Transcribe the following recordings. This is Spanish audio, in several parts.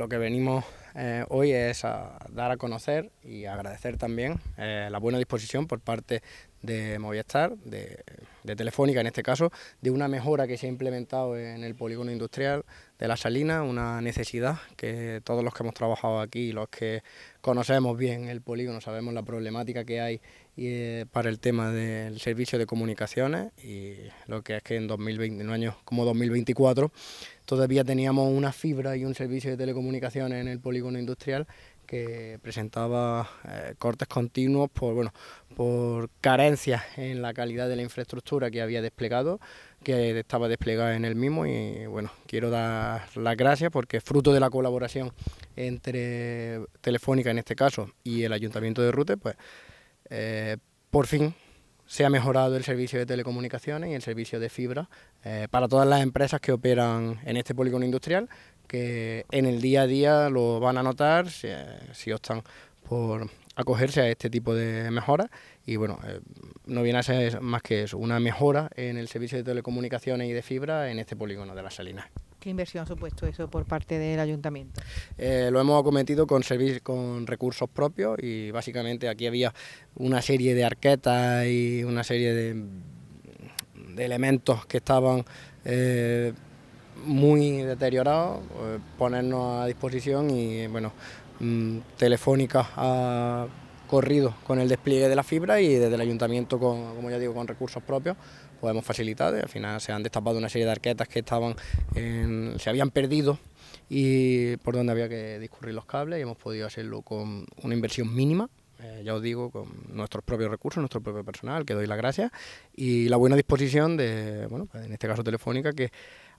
lo que venimos eh, hoy es a dar a conocer y agradecer también eh, la buena disposición por parte de Movistar, de Telefónica en este caso, de una mejora que se ha implementado en el polígono industrial de la salina, una necesidad que todos los que hemos trabajado aquí, los que conocemos bien el polígono, sabemos la problemática que hay eh, para el tema del servicio de comunicaciones y lo que es que en 2020, en un año como 2024, todavía teníamos una fibra y un servicio de telecomunicaciones en el polígono industrial que presentaba eh, cortes continuos por, bueno, por carencias en la calidad de la infraestructura que había desplegado que estaba desplegada en el mismo y bueno, quiero dar las gracias porque fruto de la colaboración entre Telefónica en este caso y el Ayuntamiento de Rute, pues eh, por fin se ha mejorado el servicio de telecomunicaciones y el servicio de fibra eh, para todas las empresas que operan en este polígono industrial, que en el día a día lo van a notar si eh, optan por acogerse a este tipo de mejoras y bueno, eh, no viene a ser más que eso, una mejora en el servicio de telecomunicaciones y de fibra en este polígono de la Salinas. ¿Qué inversión ha supuesto eso por parte del ayuntamiento? Eh, lo hemos acometido con, con recursos propios y básicamente aquí había una serie de arquetas y una serie de, elementos que estaban... Eh, muy deteriorados... ponernos a disposición y bueno, Mm, telefónica ha corrido con el despliegue de la fibra y desde el ayuntamiento, con, como ya digo, con recursos propios, podemos facilitar. Al final se han destapado una serie de arquetas que estaban se habían perdido y por donde había que discurrir los cables y hemos podido hacerlo con una inversión mínima, eh, ya os digo, con nuestros propios recursos, nuestro propio personal, que doy las gracias, y la buena disposición de, pues en este caso Telefónica, que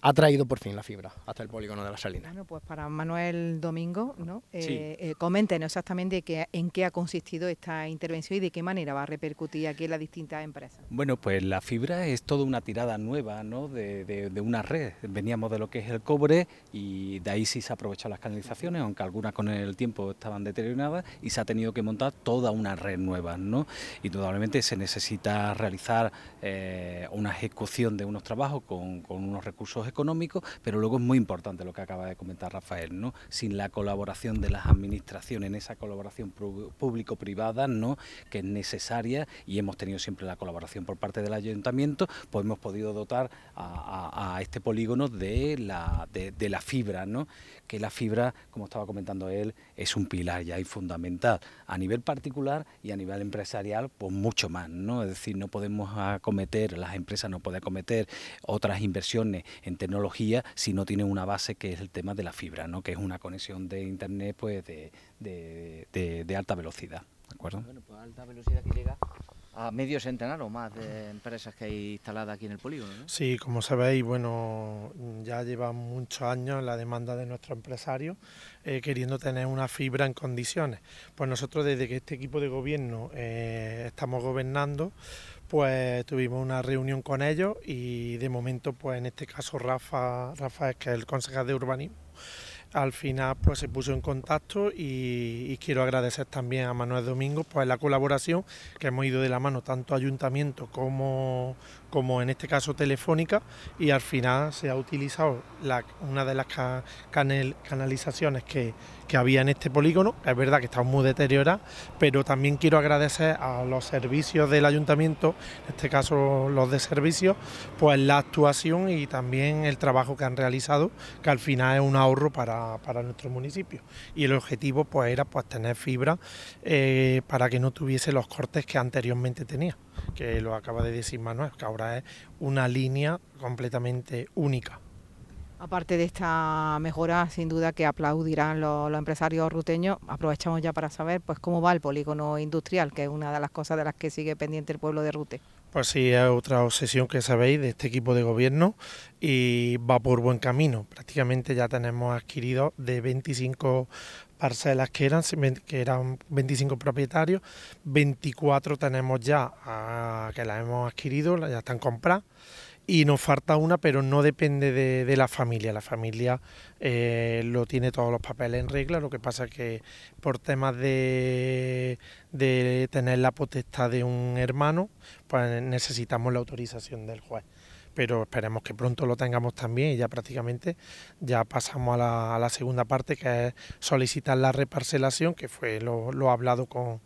ha traído por fin la fibra hasta el polígono de la Salina. Bueno, pues para Manuel Domingo, ¿no? Eh, eh exactamente qué, en qué ha consistido esta intervención y de qué manera va a repercutir aquí en las distintas empresas. Bueno, pues la fibra es toda una tirada nueva ¿no? de, una red. Veníamos de lo que es el cobre y de ahí sí se aprovechado las canalizaciones, aunque algunas con el tiempo estaban deterioradas y se ha tenido que montar toda una red nueva. ¿no? Indudablemente se necesita realizar eh, una ejecución de unos trabajos con, con unos recursos económico, pero luego es muy importante lo que acaba de comentar Rafael, ¿no? Sin la colaboración de las administraciones, en esa colaboración público-privada, ¿no? Que es necesaria y hemos tenido siempre la colaboración por parte del ayuntamiento, pues hemos podido dotar a, este polígono de la, de, la fibra, ¿no? Que la fibra, como estaba comentando él, es un pilar ya y fundamental a nivel particular y a nivel empresarial, pues mucho más, ¿no? Es decir, no podemos acometer, las empresas no pueden acometer otras inversiones en tecnología si no tiene una base que es el tema de la fibra, ¿no? que es una conexión de internet pues de, de, alta velocidad. acuerdo? Bueno, pues alta velocidad que llega a medio centenar o más de empresas que hay instaladas aquí en el polígono. Sí, como sabéis, bueno, ya lleva muchos años la demanda de nuestro empresario eh, queriendo tener una fibra en condiciones. Pues nosotros desde que este equipo de gobierno eh, estamos gobernando, pues tuvimos una reunión con ellos y de momento, pues en este caso Rafa, Rafa que es el concejal de urbanismo, al final pues se puso en contacto y, quiero agradecer también a Manuel Domingo pues la colaboración que hemos ido de la mano tanto ayuntamiento como, como en este caso telefónica y al final se ha utilizado una de las canalizaciones que, que, había en este polígono, es verdad que está muy deteriorada, pero también quiero agradecer a los servicios del ayuntamiento, en este caso los de servicios, pues la actuación y también el trabajo que han realizado, que al final es un ahorro para para, nuestro municipio. Y el objetivo pues era pues tener fibra eh, para que no tuviese los cortes que anteriormente tenía, que lo acaba de decir Manuel, que ahora es una línea completamente única. Aparte de esta mejora, sin duda que aplaudirán los, empresarios ruteños, aprovechamos ya para saber pues cómo va el polígono industrial, que es una de las cosas de las que sigue pendiente el pueblo de Rute. Pues sí, es otra obsesión que sabéis de este equipo de gobierno y va por buen camino. Prácticamente ya tenemos adquirido de 25 parcelas que eran, que eran 25 propietarios, 24 tenemos ya ah, que las hemos adquirido, ya están compradas y nos falta una, pero no depende de, la familia. La familia eh, lo tiene todos los papeles en regla, lo que pasa que por temas de, de tener la potestad de un hermano, pues necesitamos la autorización del juez pero esperemos que pronto lo tengamos también y ya prácticamente ya pasamos a la, segunda parte que es solicitar la reparcelación, que fue lo, hablado con,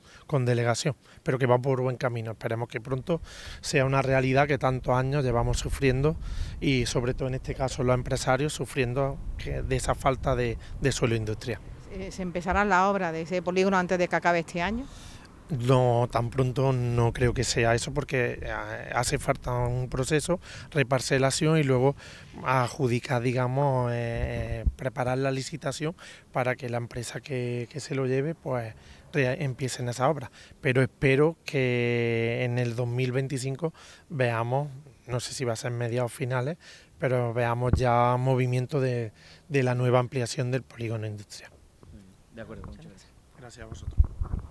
delegación, pero que va por buen camino. Esperemos que pronto sea una realidad que tantos años llevamos sufriendo y sobre todo en este caso los empresarios sufriendo de esa falta de, de suelo industrial. Eh, ¿Se empezará la obra de ese polígono antes de que acabe este año? No, tan pronto no creo que sea eso porque eh, hace falta un proceso, reparcelación y luego adjudicar, digamos, eh, preparar la licitación para que la empresa que, se lo lleve pues empiece en esa obra. Pero espero que en el 2025 veamos, no sé si va a ser mediados finales, pero veamos ya movimiento de, de la nueva ampliación del polígono industrial. De acuerdo, muchas gracias. Gracias a vosotros.